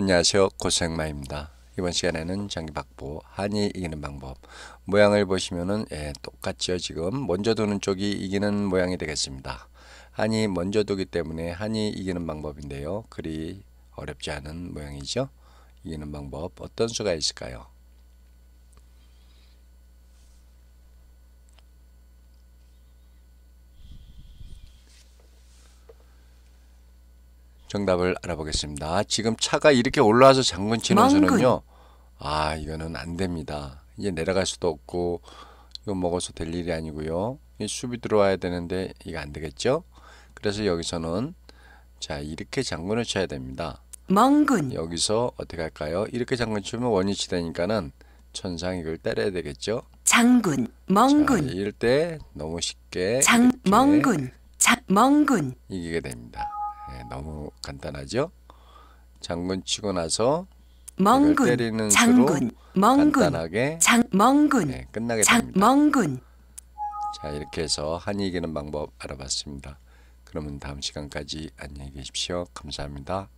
안녕하세요 고생마입니다 이번 시간에는 장기박보 한이 이기는 방법 모양을 보시면은 예, 똑같죠 지금 먼저 도는 쪽이 이기는 모양이 되겠습니다 한이 먼저 도기 때문에 한이 이기는 방법인데요 그리 어렵지 않은 모양이죠 이기는 방법 어떤 수가 있을까요 정답을 알아보겠습니다. 지금 차가 이렇게 올라와서 장군 치는수는요. 아 이거는 안 됩니다. 이제 내려갈 수도 없고 이거 먹어서 될 일이 아니고요. 이 수비 들어와야 되는데 이거 안 되겠죠? 그래서 여기서는 자 이렇게 장군을 쳐야 됩니다. 망군 여기서 어떻게 할까요? 이렇게 장군 치면 원위치 되니까는 천상 이걸 때려야 되겠죠? 장군 멍군 이럴 때 너무 쉽게 장 멍군 장 멍군 이기게 됩니다. 네, 너무 간단하죠. 장군 치고 나서 멍군 장군 멍군 장 멍군 네, 예, 끝나게 장, 됩니다. 멍군 자 이렇게 해서 한이 이기는 방법 알아봤습니다. 그러면 다음 시간까지 안녕히 계십시오. 감사합니다.